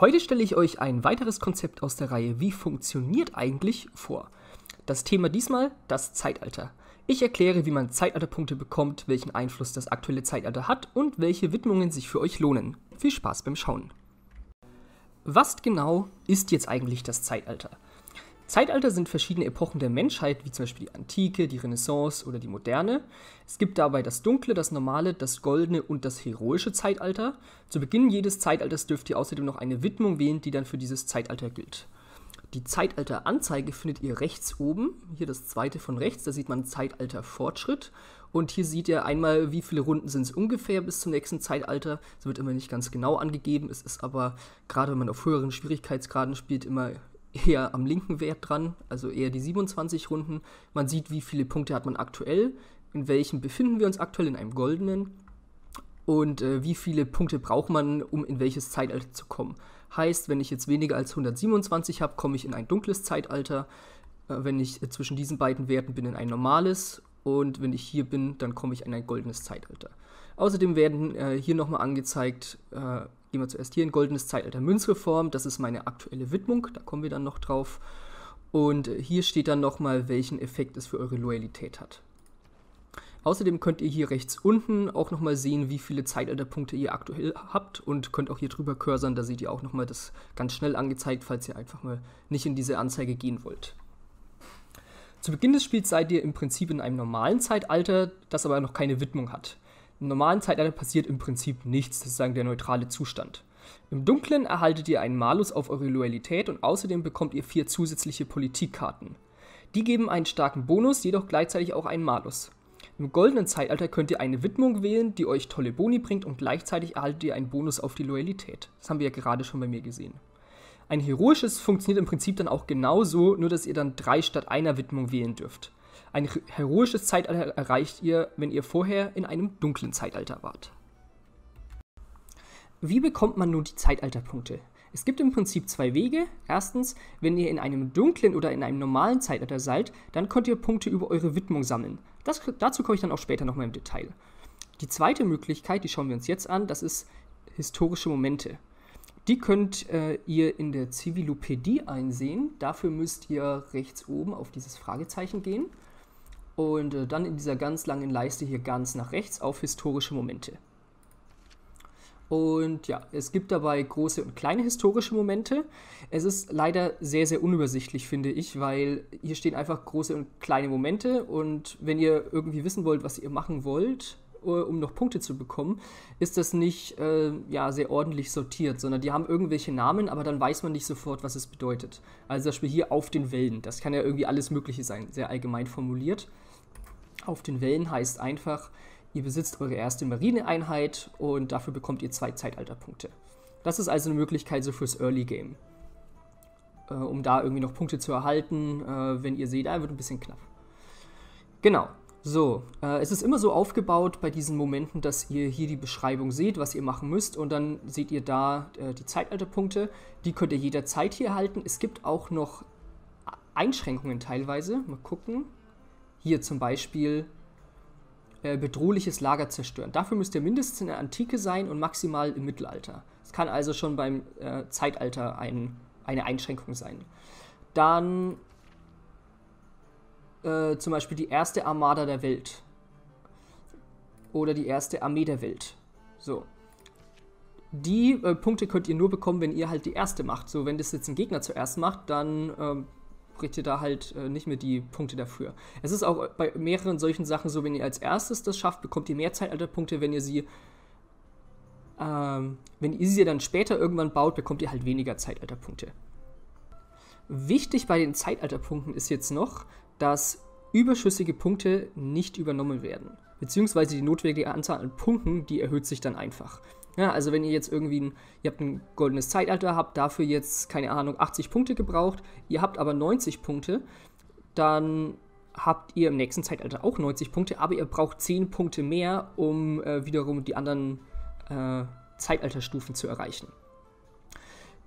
Heute stelle ich euch ein weiteres Konzept aus der Reihe Wie funktioniert eigentlich vor. Das Thema diesmal das Zeitalter. Ich erkläre, wie man Zeitalterpunkte bekommt, welchen Einfluss das aktuelle Zeitalter hat und welche Widmungen sich für euch lohnen. Viel Spaß beim Schauen. Was genau ist jetzt eigentlich das Zeitalter? Zeitalter sind verschiedene Epochen der Menschheit, wie zum Beispiel die Antike, die Renaissance oder die Moderne. Es gibt dabei das dunkle, das normale, das goldene und das heroische Zeitalter. Zu Beginn jedes Zeitalters dürft ihr außerdem noch eine Widmung wählen, die dann für dieses Zeitalter gilt. Die Zeitalteranzeige findet ihr rechts oben, hier das zweite von rechts, da sieht man Zeitalterfortschritt. Und hier seht ihr einmal, wie viele Runden sind es ungefähr bis zum nächsten Zeitalter. Es wird immer nicht ganz genau angegeben, es ist aber gerade wenn man auf höheren Schwierigkeitsgraden spielt, immer eher am linken Wert dran, also eher die 27 Runden. Man sieht, wie viele Punkte hat man aktuell, in welchem befinden wir uns aktuell, in einem goldenen und äh, wie viele Punkte braucht man, um in welches Zeitalter zu kommen. Heißt, wenn ich jetzt weniger als 127 habe, komme ich in ein dunkles Zeitalter. Äh, wenn ich äh, zwischen diesen beiden Werten bin, in ein normales. Und wenn ich hier bin, dann komme ich in ein goldenes Zeitalter. Außerdem werden äh, hier nochmal angezeigt, äh, gehen wir zuerst hier in Goldenes Zeitalter Münzreform. Das ist meine aktuelle Widmung, da kommen wir dann noch drauf. Und äh, hier steht dann nochmal, welchen Effekt es für eure Loyalität hat. Außerdem könnt ihr hier rechts unten auch nochmal sehen, wie viele Zeitalterpunkte ihr aktuell habt und könnt auch hier drüber cursern, da seht ihr auch nochmal das ganz schnell angezeigt, falls ihr einfach mal nicht in diese Anzeige gehen wollt. Zu Beginn des Spiels seid ihr im Prinzip in einem normalen Zeitalter, das aber noch keine Widmung hat. Im normalen Zeitalter passiert im Prinzip nichts, das ist der neutrale Zustand. Im Dunklen erhaltet ihr einen Malus auf eure Loyalität und außerdem bekommt ihr vier zusätzliche Politikkarten. Die geben einen starken Bonus, jedoch gleichzeitig auch einen Malus. Im goldenen Zeitalter könnt ihr eine Widmung wählen, die euch tolle Boni bringt und gleichzeitig erhaltet ihr einen Bonus auf die Loyalität. Das haben wir ja gerade schon bei mir gesehen. Ein heroisches funktioniert im Prinzip dann auch genauso, nur dass ihr dann drei statt einer Widmung wählen dürft. Ein heroisches Zeitalter erreicht ihr, wenn ihr vorher in einem dunklen Zeitalter wart. Wie bekommt man nun die Zeitalterpunkte? Es gibt im Prinzip zwei Wege. Erstens, wenn ihr in einem dunklen oder in einem normalen Zeitalter seid, dann könnt ihr Punkte über eure Widmung sammeln. Das, dazu komme ich dann auch später nochmal im Detail. Die zweite Möglichkeit, die schauen wir uns jetzt an, das ist historische Momente. Die könnt äh, ihr in der Zivilopädie einsehen. Dafür müsst ihr rechts oben auf dieses Fragezeichen gehen und äh, dann in dieser ganz langen Leiste hier ganz nach rechts auf historische Momente. Und ja, es gibt dabei große und kleine historische Momente. Es ist leider sehr, sehr unübersichtlich, finde ich, weil hier stehen einfach große und kleine Momente. Und wenn ihr irgendwie wissen wollt, was ihr machen wollt, äh, um noch Punkte zu bekommen, ist das nicht äh, ja, sehr ordentlich sortiert, sondern die haben irgendwelche Namen, aber dann weiß man nicht sofort, was es bedeutet. Also das Spiel hier auf den Wellen. Das kann ja irgendwie alles Mögliche sein, sehr allgemein formuliert auf den Wellen heißt einfach, ihr besitzt eure erste Marineeinheit und dafür bekommt ihr zwei Zeitalterpunkte. Das ist also eine Möglichkeit so fürs Early Game, äh, um da irgendwie noch Punkte zu erhalten, äh, wenn ihr seht, da ah, wird ein bisschen knapp. Genau, so, äh, es ist immer so aufgebaut bei diesen Momenten, dass ihr hier die Beschreibung seht, was ihr machen müsst und dann seht ihr da äh, die Zeitalterpunkte. Die könnt ihr jederzeit hier erhalten. Es gibt auch noch Einschränkungen teilweise. Mal gucken. Hier zum Beispiel äh, bedrohliches Lager zerstören. Dafür müsst ihr mindestens in der Antike sein und maximal im Mittelalter. Es kann also schon beim äh, Zeitalter ein, eine Einschränkung sein. Dann äh, zum Beispiel die erste Armada der Welt. Oder die erste Armee der Welt. So. Die äh, Punkte könnt ihr nur bekommen, wenn ihr halt die erste macht. So, wenn das jetzt ein Gegner zuerst macht, dann ähm, kriegt ihr da halt äh, nicht mehr die Punkte dafür. Es ist auch bei mehreren solchen Sachen so, wenn ihr als erstes das schafft, bekommt ihr mehr Zeitalterpunkte, wenn ihr sie ähm, wenn ihr sie dann später irgendwann baut, bekommt ihr halt weniger Zeitalterpunkte. Wichtig bei den Zeitalterpunkten ist jetzt noch, dass überschüssige Punkte nicht übernommen werden. Beziehungsweise die notwendige Anzahl an Punkten, die erhöht sich dann einfach. Ja, also wenn ihr jetzt irgendwie ein, ihr habt ein goldenes Zeitalter, habt dafür jetzt, keine Ahnung, 80 Punkte gebraucht, ihr habt aber 90 Punkte, dann habt ihr im nächsten Zeitalter auch 90 Punkte, aber ihr braucht 10 Punkte mehr, um äh, wiederum die anderen äh, Zeitalterstufen zu erreichen.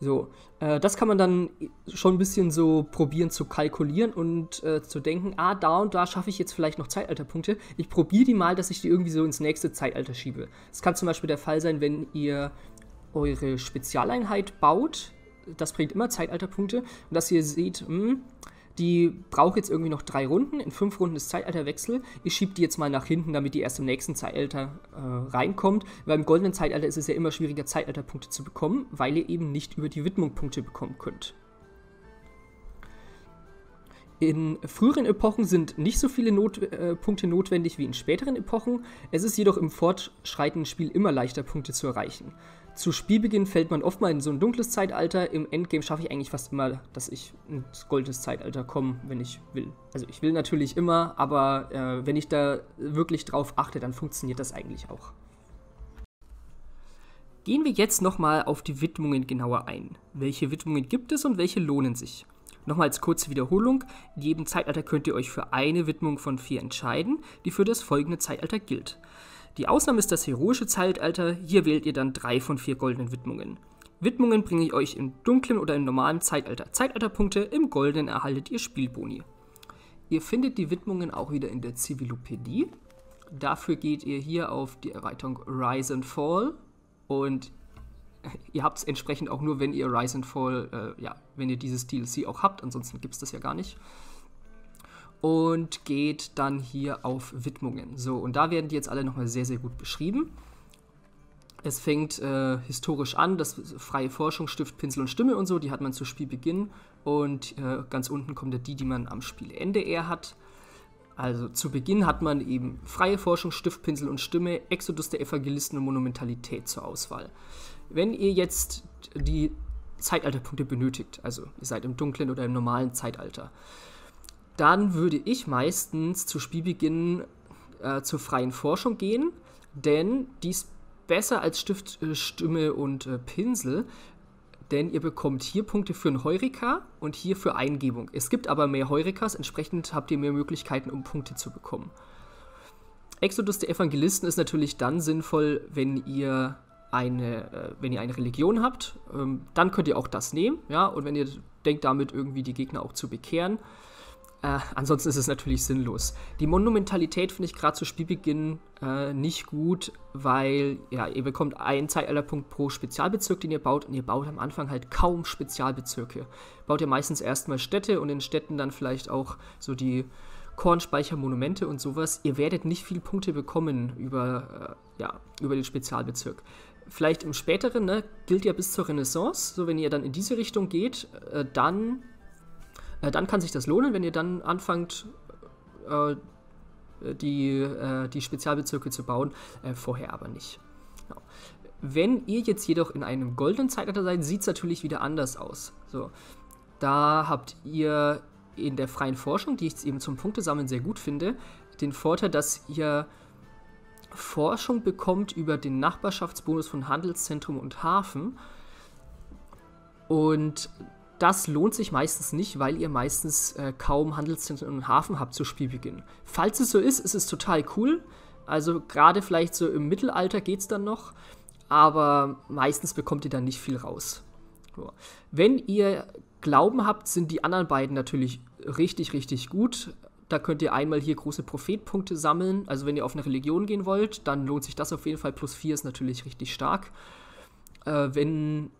So, äh, das kann man dann schon ein bisschen so probieren zu kalkulieren und äh, zu denken, ah, da und da schaffe ich jetzt vielleicht noch Zeitalterpunkte. Ich probiere die mal, dass ich die irgendwie so ins nächste Zeitalter schiebe. Das kann zum Beispiel der Fall sein, wenn ihr eure Spezialeinheit baut. Das bringt immer Zeitalterpunkte. Und dass ihr seht, mh, hm, die braucht jetzt irgendwie noch drei Runden. In fünf Runden ist Zeitalterwechsel. Ich schiebe die jetzt mal nach hinten, damit die erst im nächsten Zeitalter äh, reinkommt. Weil im goldenen Zeitalter ist es ja immer schwieriger, Zeitalterpunkte zu bekommen, weil ihr eben nicht über die Widmung Punkte bekommen könnt. In früheren Epochen sind nicht so viele Not äh, Punkte notwendig wie in späteren Epochen. Es ist jedoch im fortschreitenden Spiel immer leichter, Punkte zu erreichen zu Spielbeginn fällt man oft mal in so ein dunkles Zeitalter. Im Endgame schaffe ich eigentlich fast immer, dass ich ins goldes Zeitalter komme, wenn ich will. Also ich will natürlich immer, aber äh, wenn ich da wirklich drauf achte, dann funktioniert das eigentlich auch. Gehen wir jetzt nochmal auf die Widmungen genauer ein. Welche Widmungen gibt es und welche lohnen sich? Nochmal als kurze Wiederholung, in jedem Zeitalter könnt ihr euch für eine Widmung von vier entscheiden, die für das folgende Zeitalter gilt. Die Ausnahme ist das heroische Zeitalter, hier wählt ihr dann drei von vier goldenen Widmungen. Widmungen bringe ich euch im dunklen oder im normalen Zeitalter Zeitalterpunkte, im goldenen erhaltet ihr Spielboni. Ihr findet die Widmungen auch wieder in der Zivilopädie. Dafür geht ihr hier auf die Erweiterung Rise and Fall und ihr habt es entsprechend auch nur, wenn ihr Rise and Fall, äh, ja, wenn ihr dieses DLC auch habt, ansonsten gibt es das ja gar nicht und geht dann hier auf Widmungen. So, und da werden die jetzt alle nochmal sehr, sehr gut beschrieben. Es fängt äh, historisch an, das freie Forschung, Stift, Pinsel und Stimme und so, die hat man zu Spielbeginn. Und äh, ganz unten kommt ja die, die man am Spielende eher hat. Also zu Beginn hat man eben freie Forschung, Stift, Pinsel und Stimme, Exodus der Evangelisten und Monumentalität zur Auswahl. Wenn ihr jetzt die Zeitalterpunkte benötigt, also ihr seid im dunklen oder im normalen Zeitalter, dann würde ich meistens zu Spielbeginn äh, zur freien Forschung gehen, denn dies besser als Stift, äh, Stimme und äh, Pinsel, denn ihr bekommt hier Punkte für ein Heureka und hier für Eingebung. Es gibt aber mehr Heurekas, entsprechend habt ihr mehr Möglichkeiten, um Punkte zu bekommen. Exodus der Evangelisten ist natürlich dann sinnvoll, wenn ihr eine, äh, wenn ihr eine Religion habt, ähm, dann könnt ihr auch das nehmen, ja, und wenn ihr denkt, damit irgendwie die Gegner auch zu bekehren, äh, ansonsten ist es natürlich sinnlos. Die Monumentalität finde ich gerade zu Spielbeginn äh, nicht gut, weil ja, ihr bekommt einen Zeitalterpunkt pro Spezialbezirk, den ihr baut, und ihr baut am Anfang halt kaum Spezialbezirke. Baut ihr meistens erstmal Städte und in Städten dann vielleicht auch so die Kornspeichermonumente und sowas. Ihr werdet nicht viel Punkte bekommen über, äh, ja, über den Spezialbezirk vielleicht im späteren, ne, gilt ja bis zur Renaissance, so wenn ihr dann in diese Richtung geht, äh, dann dann kann sich das lohnen, wenn ihr dann anfangt, äh, die, äh, die Spezialbezirke zu bauen, äh, vorher aber nicht. Ja. Genau. Wenn ihr jetzt jedoch in einem goldenen Zeitalter seid, sieht es natürlich wieder anders aus. So, da habt ihr in der freien Forschung, die ich eben zum Punktesammeln sehr gut finde, den Vorteil, dass ihr Forschung bekommt über den Nachbarschaftsbonus von Handelszentrum und Hafen. Und das lohnt sich meistens nicht, weil ihr meistens äh, kaum Handelszentren und Hafen habt zu Spielbeginn. Falls es so ist, ist es total cool. Also gerade vielleicht so im Mittelalter geht es dann noch, aber meistens bekommt ihr dann nicht viel raus. So. Wenn ihr Glauben habt, sind die anderen beiden natürlich richtig, richtig gut. Da könnt ihr einmal hier große Prophetpunkte sammeln. Also wenn ihr auf eine Religion gehen wollt, dann lohnt sich das auf jeden Fall. Plus 4 ist natürlich richtig stark. Äh, wenn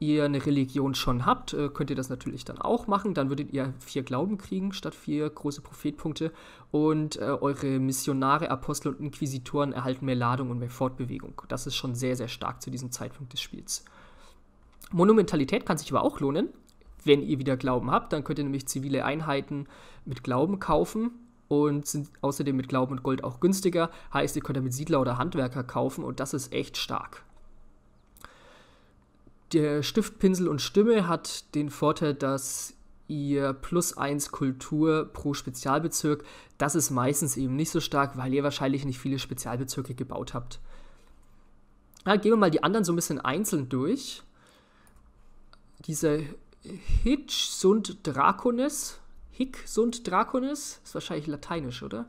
ihr eine Religion schon habt, äh, könnt ihr das natürlich dann auch machen. Dann würdet ihr vier Glauben kriegen statt vier große Prophetpunkte. Und äh, eure Missionare, Apostel und Inquisitoren erhalten mehr Ladung und mehr Fortbewegung. Das ist schon sehr, sehr stark zu diesem Zeitpunkt des Spiels. Monumentalität kann sich aber auch lohnen. Wenn ihr wieder Glauben habt, dann könnt ihr nämlich zivile Einheiten mit Glauben kaufen und sind außerdem mit Glauben und Gold auch günstiger. Heißt, ihr könnt damit Siedler oder Handwerker kaufen und das ist echt stark. Der Stift, Pinsel und Stimme hat den Vorteil, dass ihr plus 1 Kultur pro Spezialbezirk, das ist meistens eben nicht so stark, weil ihr wahrscheinlich nicht viele Spezialbezirke gebaut habt. Ja, gehen wir mal die anderen so ein bisschen einzeln durch. Dieser Hitch Sund Draconis, Hic Sund Draconis, ist wahrscheinlich lateinisch, oder?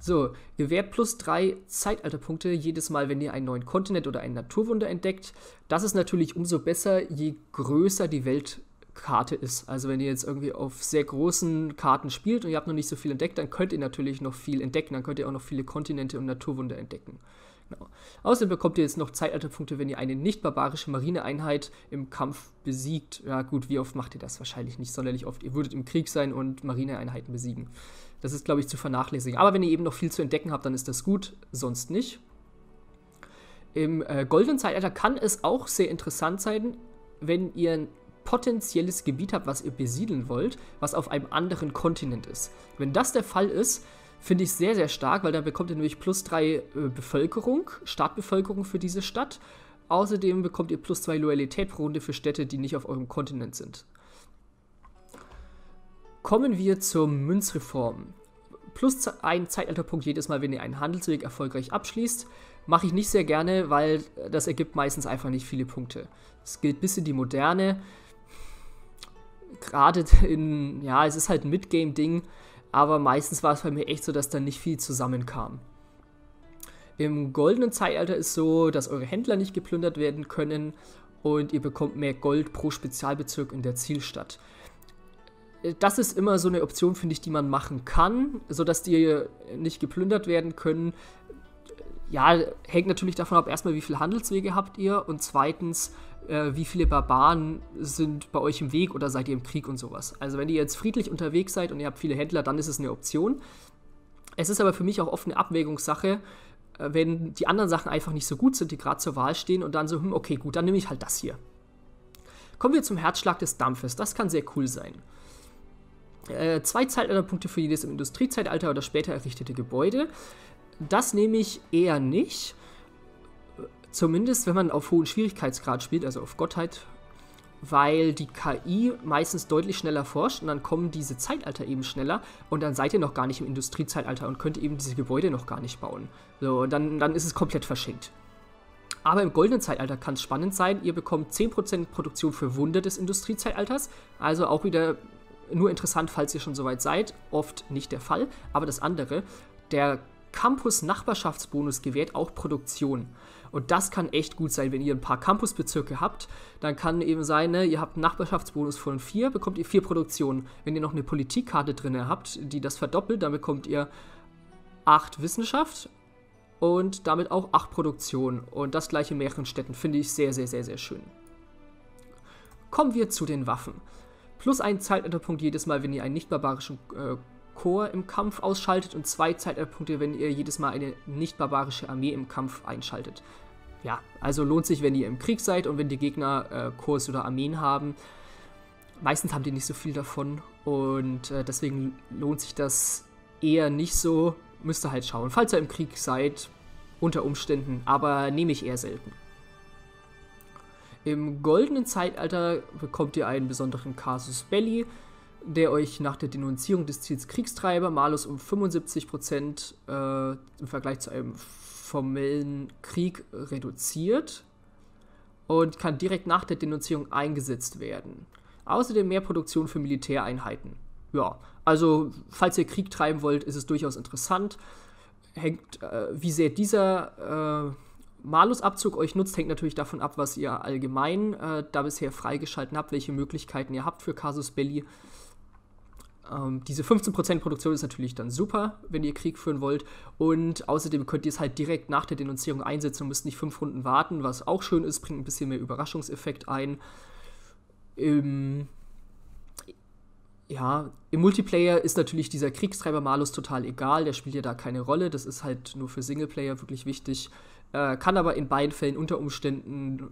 So, gewährt plus drei Zeitalterpunkte jedes Mal, wenn ihr einen neuen Kontinent oder ein Naturwunder entdeckt. Das ist natürlich umso besser, je größer die Weltkarte ist. Also wenn ihr jetzt irgendwie auf sehr großen Karten spielt und ihr habt noch nicht so viel entdeckt, dann könnt ihr natürlich noch viel entdecken. Dann könnt ihr auch noch viele Kontinente und Naturwunder entdecken. Genau. Außerdem bekommt ihr jetzt noch Zeitalterpunkte, wenn ihr eine nicht-barbarische Marineeinheit im Kampf besiegt. Ja gut, wie oft macht ihr das? Wahrscheinlich nicht sonderlich oft. Ihr würdet im Krieg sein und Marineeinheiten besiegen. Das ist, glaube ich, zu vernachlässigen. Aber wenn ihr eben noch viel zu entdecken habt, dann ist das gut, sonst nicht. Im äh, goldenen Zeitalter kann es auch sehr interessant sein, wenn ihr ein potenzielles Gebiet habt, was ihr besiedeln wollt, was auf einem anderen Kontinent ist. Wenn das der Fall ist, finde ich sehr, sehr stark, weil dann bekommt ihr nämlich plus drei äh, Bevölkerung, Stadtbevölkerung für diese Stadt. Außerdem bekommt ihr plus zwei Loyalität pro Runde für Städte, die nicht auf eurem Kontinent sind. Kommen wir zur Münzreform. Plus ein Zeitalterpunkt jedes Mal, wenn ihr einen Handelsweg erfolgreich abschließt. Mache ich nicht sehr gerne, weil das ergibt meistens einfach nicht viele Punkte. Es gilt bis in die Moderne. Gerade in, ja, es ist halt ein Midgame-Ding, aber meistens war es bei mir echt so, dass da nicht viel zusammenkam. Im goldenen Zeitalter ist so, dass eure Händler nicht geplündert werden können und ihr bekommt mehr Gold pro Spezialbezirk in der Zielstadt das ist immer so eine Option, finde ich, die man machen kann, sodass die nicht geplündert werden können. Ja, hängt natürlich davon ab, erstmal, wie viele Handelswege habt ihr und zweitens, äh, wie viele Barbaren sind bei euch im Weg oder seid ihr im Krieg und sowas. Also, wenn ihr jetzt friedlich unterwegs seid und ihr habt viele Händler, dann ist es eine Option. Es ist aber für mich auch oft eine Abwägungssache, äh, wenn die anderen Sachen einfach nicht so gut sind, die gerade zur Wahl stehen und dann so, hm, okay, gut, dann nehme ich halt das hier. Kommen wir zum Herzschlag des Dampfes. Das kann sehr cool sein. Äh, zwei Zeitalterpunkte für jedes im Industriezeitalter oder später errichtete Gebäude. Das nehme ich eher nicht. Zumindest, wenn man auf hohen Schwierigkeitsgrad spielt, also auf Gottheit, weil die KI meistens deutlich schneller forscht und dann kommen diese Zeitalter eben schneller und dann seid ihr noch gar nicht im Industriezeitalter und könnt eben diese Gebäude noch gar nicht bauen. So, dann, dann ist es komplett verschenkt. Aber im goldenen Zeitalter kann es spannend sein. Ihr bekommt 10% Produktion für Wunder des Industriezeitalters, also auch wieder nur interessant, falls ihr schon soweit seid, oft nicht der Fall. Aber das andere, der Campus-Nachbarschaftsbonus gewährt auch Produktion. Und das kann echt gut sein, wenn ihr ein paar Campusbezirke habt. Dann kann eben sein, ne, ihr habt einen Nachbarschaftsbonus von 4, bekommt ihr 4 Produktionen. Wenn ihr noch eine Politikkarte drin habt, die das verdoppelt, dann bekommt ihr 8 Wissenschaft und damit auch 8 Produktionen. Und das gleiche in mehreren Städten finde ich sehr, sehr, sehr, sehr schön. Kommen wir zu den Waffen plus einen Zeitalterpunkt jedes Mal, wenn ihr einen nicht-barbarischen äh, Chor im Kampf ausschaltet und zwei Zeitalterpunkte, wenn ihr jedes Mal eine nicht-barbarische Armee im Kampf einschaltet. Ja, also lohnt sich, wenn ihr im Krieg seid und wenn die Gegner äh, Chors oder Armeen haben. Meistens haben die nicht so viel davon und äh, deswegen lohnt sich das eher nicht so. Müsst ihr halt schauen. Falls ihr im Krieg seid, unter Umständen, aber nehme ich eher selten. Im goldenen Zeitalter bekommt ihr einen besonderen Casus Belli, der euch nach der Denunzierung des Ziels Kriegstreiber malus um 75% äh, im Vergleich zu einem formellen Krieg reduziert und kann direkt nach der Denunzierung eingesetzt werden. Außerdem mehr Produktion für Militäreinheiten. Ja, also falls ihr Krieg treiben wollt, ist es durchaus interessant. Hängt, äh, wie sehr dieser äh, Malusabzug euch nutzt, hängt natürlich davon ab, was ihr allgemein äh, da bisher freigeschalten habt, welche Möglichkeiten ihr habt für Casus Belli. Ähm, diese 15% Produktion ist natürlich dann super, wenn ihr Krieg führen wollt. Und außerdem könnt ihr es halt direkt nach der Denunzierung einsetzen und müsst nicht fünf Runden warten, was auch schön ist, bringt ein bisschen mehr Überraschungseffekt ein. Ähm, ja, im Multiplayer ist natürlich dieser Kriegstreiber-Malus total egal, der spielt ja da keine Rolle, das ist halt nur für Singleplayer wirklich wichtig. Äh, kann aber in beiden Fällen unter Umständen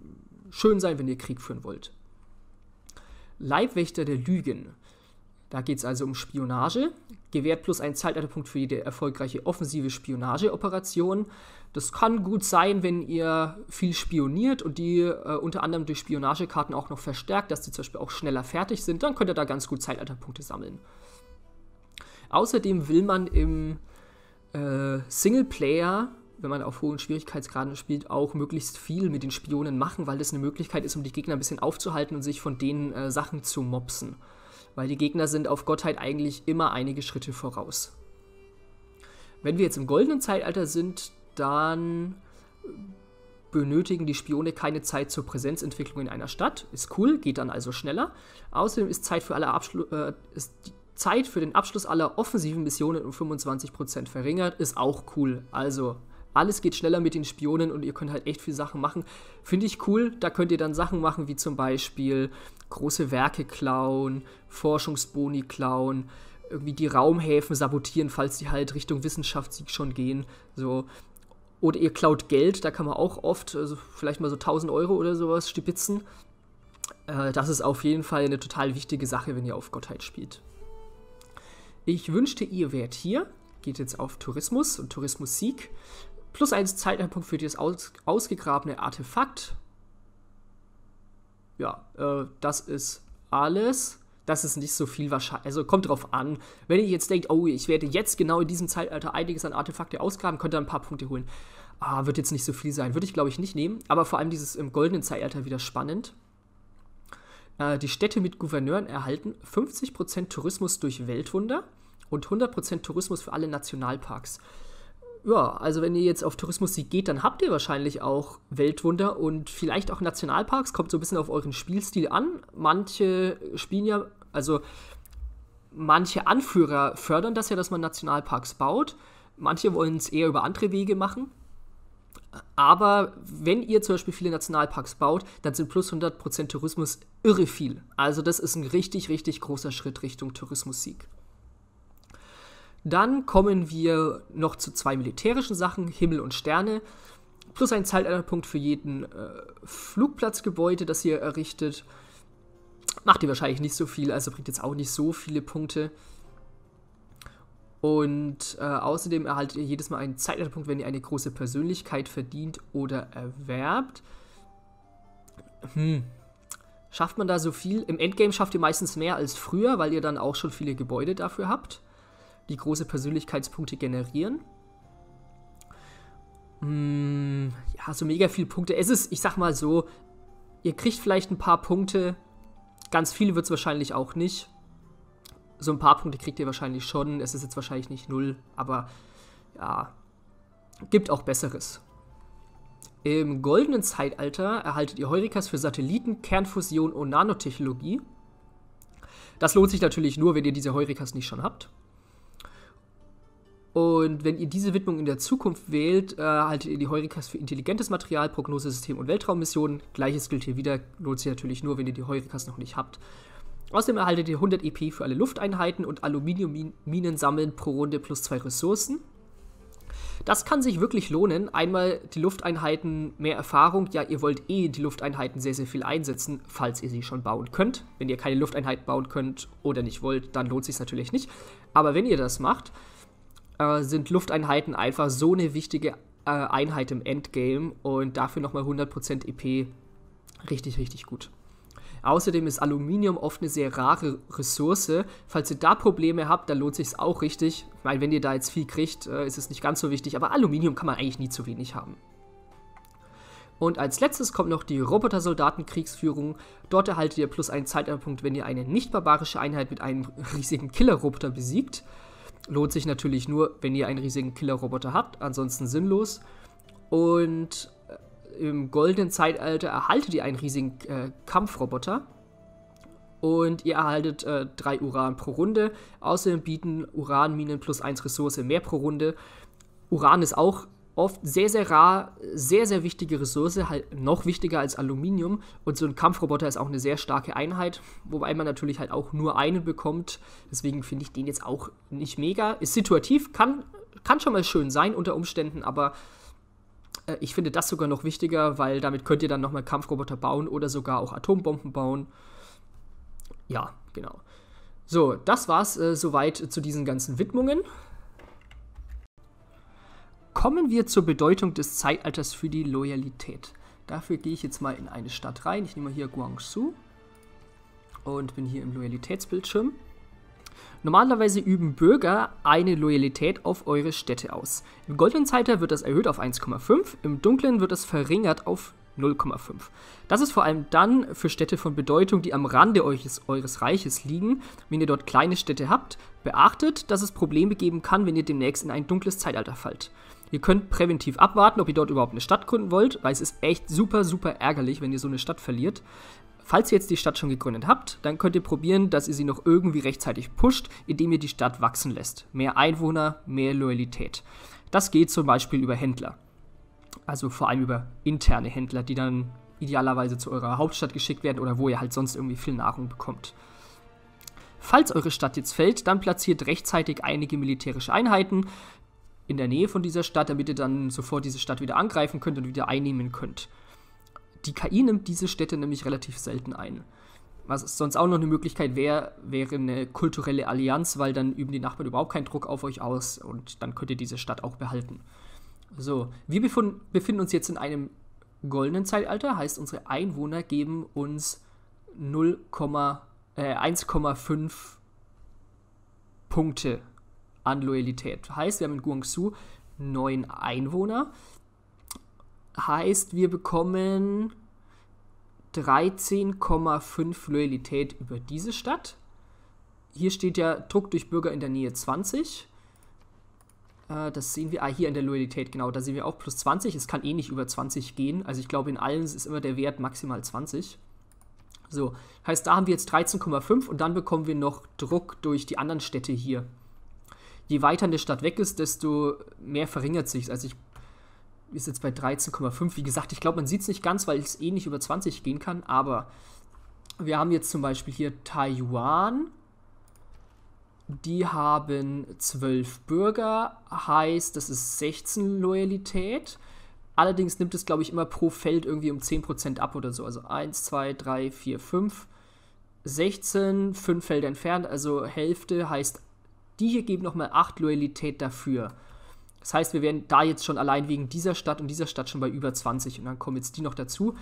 schön sein, wenn ihr Krieg führen wollt. Leibwächter der Lügen. Da geht es also um Spionage. Gewährt plus ein Zeitalterpunkt für jede erfolgreiche offensive Spionageoperation. Das kann gut sein, wenn ihr viel spioniert und die äh, unter anderem durch Spionagekarten auch noch verstärkt, dass die zum Beispiel auch schneller fertig sind, dann könnt ihr da ganz gut Zeitalterpunkte sammeln. Außerdem will man im äh, Singleplayer wenn man auf hohen Schwierigkeitsgraden spielt, auch möglichst viel mit den Spionen machen, weil das eine Möglichkeit ist, um die Gegner ein bisschen aufzuhalten und sich von denen äh, Sachen zu mopsen. Weil die Gegner sind auf Gottheit eigentlich immer einige Schritte voraus. Wenn wir jetzt im goldenen Zeitalter sind, dann benötigen die Spione keine Zeit zur Präsenzentwicklung in einer Stadt. Ist cool, geht dann also schneller. Außerdem ist Zeit für, alle Abschlu äh, ist Zeit für den Abschluss aller offensiven Missionen um 25% verringert. Ist auch cool. Also alles geht schneller mit den Spionen und ihr könnt halt echt viel Sachen machen. Finde ich cool. Da könnt ihr dann Sachen machen wie zum Beispiel große Werke klauen, Forschungsboni klauen, irgendwie die Raumhäfen sabotieren, falls die halt Richtung Wissenschaftssieg schon gehen. So. Oder ihr klaut Geld, da kann man auch oft, also vielleicht mal so 1000 Euro oder sowas, stibitzen. Äh, das ist auf jeden Fall eine total wichtige Sache, wenn ihr auf Gottheit spielt. Ich wünschte, ihr wärt hier. Geht jetzt auf Tourismus und Tourismus Sieg. Plus 1 Zeiteinpunkt für dieses aus, ausgegrabene Artefakt. Ja, äh, das ist alles. Das ist nicht so viel wahrscheinlich. Also kommt drauf an. Wenn ihr jetzt denkt, oh, ich werde jetzt genau in diesem Zeitalter einiges an Artefakte ausgraben, könnt ihr ein paar Punkte holen. Ah, wird jetzt nicht so viel sein. Würde ich, glaube ich, nicht nehmen. Aber vor allem dieses im goldenen Zeitalter wieder spannend. Äh, die Städte mit Gouverneuren erhalten 50% Tourismus durch Weltwunder und 100% Tourismus für alle Nationalparks ja, also wenn ihr jetzt auf Tourismussieg geht, dann habt ihr wahrscheinlich auch Weltwunder und vielleicht auch Nationalparks. Kommt so ein bisschen auf euren Spielstil an. Manche spielen ja, also manche Anführer fördern das ja, dass man Nationalparks baut. Manche wollen es eher über andere Wege machen. Aber wenn ihr zum Beispiel viele Nationalparks baut, dann sind plus 100% Tourismus irre viel. Also das ist ein richtig, richtig großer Schritt Richtung Tourismus-Sieg. Dann kommen wir noch zu zwei militärischen Sachen, Himmel und Sterne, plus ein Zeitalterpunkt für jeden äh, Flugplatzgebäude, das ihr errichtet. Macht ihr wahrscheinlich nicht so viel, also bringt jetzt auch nicht so viele Punkte. Und äh, außerdem erhaltet ihr jedes Mal einen Zeitalterpunkt, wenn ihr eine große Persönlichkeit verdient oder erwerbt. Hm. Schafft man da so viel? Im Endgame schafft ihr meistens mehr als früher, weil ihr dann auch schon viele Gebäude dafür habt die große Persönlichkeitspunkte generieren. Hm, ja, so mega viele Punkte. Es ist, ich sag mal so, ihr kriegt vielleicht ein paar Punkte. Ganz viele wird es wahrscheinlich auch nicht. So ein paar Punkte kriegt ihr wahrscheinlich schon. Es ist jetzt wahrscheinlich nicht null, aber ja, gibt auch Besseres. Im goldenen Zeitalter erhaltet ihr Heurikas für Satelliten, Kernfusion und Nanotechnologie. Das lohnt sich natürlich nur, wenn ihr diese Heurikas nicht schon habt. Und wenn ihr diese Widmung in der Zukunft wählt, äh, haltet ihr die Heurikas für intelligentes Material, Prognosesystem und Weltraummissionen. Gleiches gilt hier wieder, lohnt sich natürlich nur, wenn ihr die Heurikas noch nicht habt. Außerdem erhaltet ihr 100 EP für alle Lufteinheiten und Aluminiumminen sammeln pro Runde plus zwei Ressourcen. Das kann sich wirklich lohnen. Einmal die Lufteinheiten mehr Erfahrung. Ja, ihr wollt eh die Lufteinheiten sehr, sehr viel einsetzen, falls ihr sie schon bauen könnt. Wenn ihr keine Lufteinheit bauen könnt oder nicht wollt, dann lohnt sich natürlich nicht. Aber wenn ihr das macht, äh, sind Lufteinheiten einfach so eine wichtige äh, Einheit im Endgame und dafür nochmal 100% EP richtig, richtig gut. Außerdem ist Aluminium oft eine sehr rare Ressource. Falls ihr da Probleme habt, dann lohnt sich es auch richtig. Ich meine, wenn ihr da jetzt viel kriegt, äh, ist es nicht ganz so wichtig, aber Aluminium kann man eigentlich nie zu wenig haben. Und als letztes kommt noch die Roboter-Soldaten-Kriegsführung. Dort erhaltet ihr plus einen Zeitpunkt, wenn ihr eine nicht-barbarische Einheit mit einem riesigen Killer-Roboter besiegt. Lohnt sich natürlich nur, wenn ihr einen riesigen Killerroboter habt, ansonsten sinnlos. Und äh, im goldenen Zeitalter erhaltet ihr einen riesigen äh, Kampfroboter. Und ihr erhaltet äh, Uran pro Runde. Außerdem bieten Uranminen plus 1 Ressource mehr pro Runde. Uran ist auch oft sehr, sehr rar, sehr, sehr wichtige Ressource, halt noch wichtiger als Aluminium. Und so ein Kampfroboter ist auch eine sehr starke Einheit, wobei man natürlich halt auch nur einen bekommt. Deswegen finde ich den jetzt auch nicht mega. Ist situativ, kann, kann schon mal schön sein unter Umständen, aber äh, ich finde das sogar noch wichtiger, weil damit könnt ihr dann nochmal Kampfroboter bauen oder sogar auch Atombomben bauen. Ja, genau. So, das war's äh, soweit zu diesen ganzen Widmungen. Kommen wir zur Bedeutung des Zeitalters für die Loyalität. Dafür gehe ich jetzt mal in eine Stadt rein. Ich nehme hier Guangzhou und bin hier im Loyalitätsbildschirm. Normalerweise üben Bürger eine Loyalität auf eure Städte aus. Im goldenen Zeitalter wird das erhöht auf 1,5, im dunklen wird das verringert auf 0,5. Das ist vor allem dann für Städte von Bedeutung, die am Rande eures, eures Reiches liegen. Wenn ihr dort kleine Städte habt, beachtet, dass es Probleme geben kann, wenn ihr demnächst in ein dunkles Zeitalter fallt. Ihr könnt präventiv abwarten, ob ihr dort überhaupt eine Stadt gründen wollt, weil es ist echt super, super ärgerlich, wenn ihr so eine Stadt verliert. Falls ihr jetzt die Stadt schon gegründet habt, dann könnt ihr probieren, dass ihr sie noch irgendwie rechtzeitig pusht, indem ihr die Stadt wachsen lässt. Mehr Einwohner, mehr Loyalität. Das geht zum Beispiel über Händler. Also vor allem über interne Händler, die dann idealerweise zu eurer Hauptstadt geschickt werden oder wo ihr halt sonst irgendwie viel Nahrung bekommt. Falls eure Stadt jetzt fällt, dann platziert rechtzeitig einige militärische Einheiten, in der Nähe von dieser Stadt, damit ihr dann sofort diese Stadt wieder angreifen könnt und wieder einnehmen könnt. Die KI nimmt diese Städte nämlich relativ selten ein. Was sonst auch noch eine Möglichkeit wäre, wäre eine kulturelle Allianz, weil dann üben die Nachbarn überhaupt keinen Druck auf euch aus und dann könnt ihr diese Stadt auch behalten. So, wir befinden uns jetzt in einem goldenen Zeitalter, heißt unsere Einwohner geben uns 0, äh, 1,5 Punkte an Loyalität. Heißt, wir haben in Guangzhou neun Einwohner. Heißt, wir bekommen 13,5 Loyalität über diese Stadt. Hier steht ja Druck durch Bürger in der Nähe 20. Äh, das sehen wir ah, hier in der Loyalität, genau. Da sehen wir auch plus 20. Es kann eh nicht über 20 gehen. Also ich glaube, in allen ist immer der Wert maximal 20. So, heißt, da haben wir jetzt 13,5 und dann bekommen wir noch Druck durch die anderen Städte hier je weiter eine Stadt weg ist, desto mehr verringert sich es. Also ich ist jetzt bei 13,5. Wie gesagt, ich glaube, man sieht es nicht ganz, weil es eh nicht über 20 gehen kann, aber wir haben jetzt zum Beispiel hier Taiwan. Die haben 12 Bürger, heißt, das ist 16 Loyalität. Allerdings nimmt es, glaube ich, immer pro Feld irgendwie um 10% ab oder so. Also 1, 2, 3, 4, 5, 16, 5 Felder entfernt, also Hälfte heißt die hier geben nochmal 8 Loyalität dafür. Das heißt, wir wären da jetzt schon allein wegen dieser Stadt und dieser Stadt schon bei über 20. Und dann kommen jetzt die noch dazu.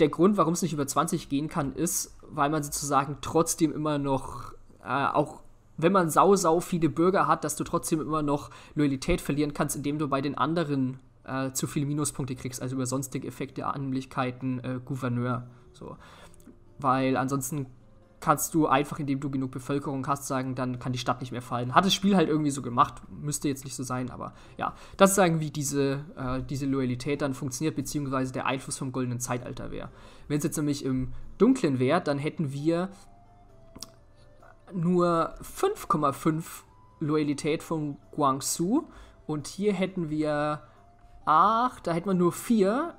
Der Grund, warum es nicht über 20 gehen kann, ist, weil man sozusagen trotzdem immer noch, äh, auch wenn man sau, sau viele Bürger hat, dass du trotzdem immer noch Loyalität verlieren kannst, indem du bei den anderen äh, zu viele Minuspunkte kriegst, also über sonstige Effekte, Annehmlichkeiten, äh, Gouverneur. So. Weil ansonsten kannst du einfach, indem du genug Bevölkerung hast, sagen, dann kann die Stadt nicht mehr fallen. Hat das Spiel halt irgendwie so gemacht, müsste jetzt nicht so sein, aber ja, das ist irgendwie diese, äh, diese Loyalität dann funktioniert, beziehungsweise der Einfluss vom goldenen Zeitalter wäre. Wenn es jetzt nämlich im Dunklen wäre, dann hätten wir nur 5,5 Loyalität von Guangzhou und hier hätten wir 8, da hätten wir nur 4,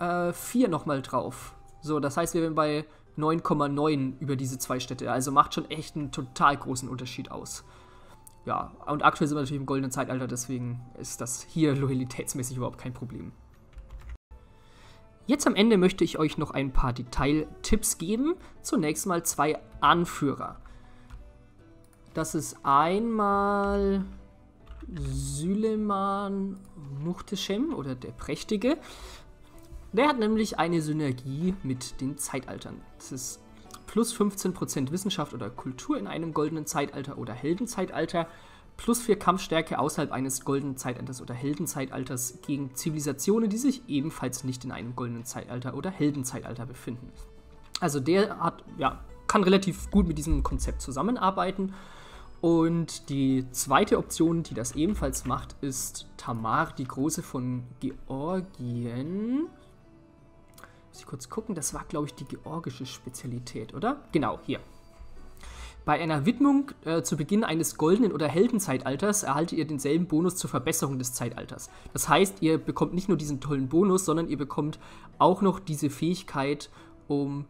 äh, 4 nochmal drauf. So, das heißt, wir wären bei 9,9 über diese zwei Städte. Also macht schon echt einen total großen Unterschied aus. Ja, und aktuell sind wir natürlich im goldenen Zeitalter, deswegen ist das hier loyalitätsmäßig überhaupt kein Problem. Jetzt am Ende möchte ich euch noch ein paar Detailtipps geben. Zunächst mal zwei Anführer. Das ist einmal Süleyman Muhteschem oder der Prächtige der hat nämlich eine Synergie mit den Zeitaltern. Das ist plus 15% Wissenschaft oder Kultur in einem goldenen Zeitalter oder Heldenzeitalter, plus 4 Kampfstärke außerhalb eines goldenen Zeitalters oder Heldenzeitalters gegen Zivilisationen, die sich ebenfalls nicht in einem goldenen Zeitalter oder Heldenzeitalter befinden. Also der hat, ja, kann relativ gut mit diesem Konzept zusammenarbeiten. Und die zweite Option, die das ebenfalls macht, ist Tamar, die Große von Georgien. Muss ich kurz gucken. Das war, glaube ich, die georgische Spezialität, oder? Genau, hier. Bei einer Widmung äh, zu Beginn eines goldenen oder Heldenzeitalters erhaltet ihr denselben Bonus zur Verbesserung des Zeitalters. Das heißt, ihr bekommt nicht nur diesen tollen Bonus, sondern ihr bekommt auch noch diese Fähigkeit, um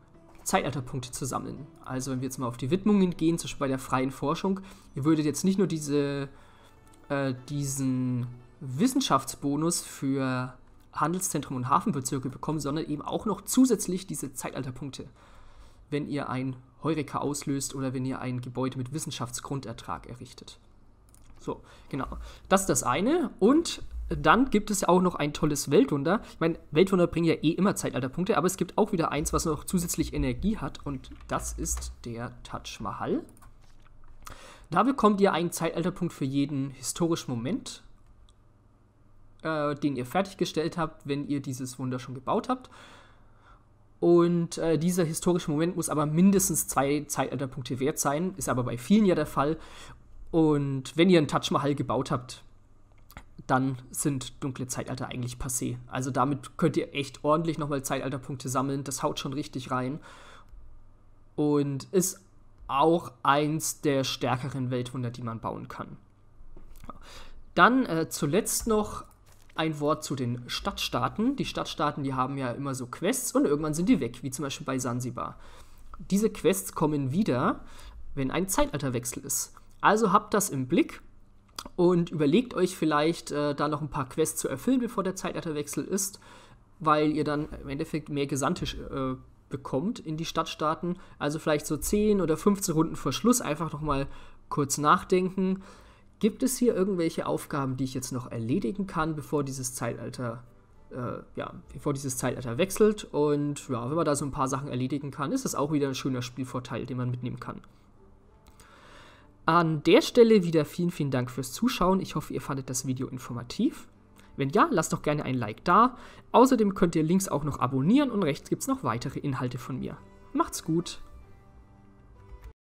Zeitalterpunkte zu sammeln. Also wenn wir jetzt mal auf die Widmungen gehen, zum Beispiel bei der freien Forschung, ihr würdet jetzt nicht nur diese, äh, diesen Wissenschaftsbonus für Handelszentrum und Hafenbezirke bekommen, sondern eben auch noch zusätzlich diese Zeitalterpunkte, wenn ihr ein Heureka auslöst oder wenn ihr ein Gebäude mit Wissenschaftsgrundertrag errichtet. So, genau. Das ist das eine. Und dann gibt es ja auch noch ein tolles Weltwunder. Ich meine, Weltwunder bringen ja eh immer Zeitalterpunkte, aber es gibt auch wieder eins, was noch zusätzlich Energie hat. Und das ist der Taj Mahal. Da bekommt ihr einen Zeitalterpunkt für jeden historischen Moment äh, den ihr fertiggestellt habt, wenn ihr dieses Wunder schon gebaut habt. Und äh, dieser historische Moment muss aber mindestens zwei Zeitalterpunkte wert sein, ist aber bei vielen ja der Fall. Und wenn ihr einen Taj Mahal gebaut habt, dann sind dunkle Zeitalter eigentlich passé. Also damit könnt ihr echt ordentlich nochmal Zeitalterpunkte sammeln, das haut schon richtig rein. Und ist auch eins der stärkeren Weltwunder, die man bauen kann. Dann äh, zuletzt noch ein Wort zu den Stadtstaaten. Die Stadtstaaten, die haben ja immer so Quests und irgendwann sind die weg, wie zum Beispiel bei Sansibar. Diese Quests kommen wieder, wenn ein Zeitalterwechsel ist. Also habt das im Blick und überlegt euch vielleicht, äh, da noch ein paar Quests zu erfüllen, bevor der Zeitalterwechsel ist, weil ihr dann im Endeffekt mehr Gesandte äh, bekommt in die Stadtstaaten. Also vielleicht so 10 oder 15 Runden vor Schluss einfach nochmal kurz nachdenken. Gibt es hier irgendwelche Aufgaben, die ich jetzt noch erledigen kann, bevor dieses Zeitalter, äh, ja, bevor dieses Zeitalter wechselt? Und ja, wenn man da so ein paar Sachen erledigen kann, ist das auch wieder ein schöner Spielvorteil, den man mitnehmen kann. An der Stelle wieder vielen, vielen Dank fürs Zuschauen. Ich hoffe, ihr fandet das Video informativ. Wenn ja, lasst doch gerne ein Like da. Außerdem könnt ihr links auch noch abonnieren und rechts gibt es noch weitere Inhalte von mir. Macht's gut!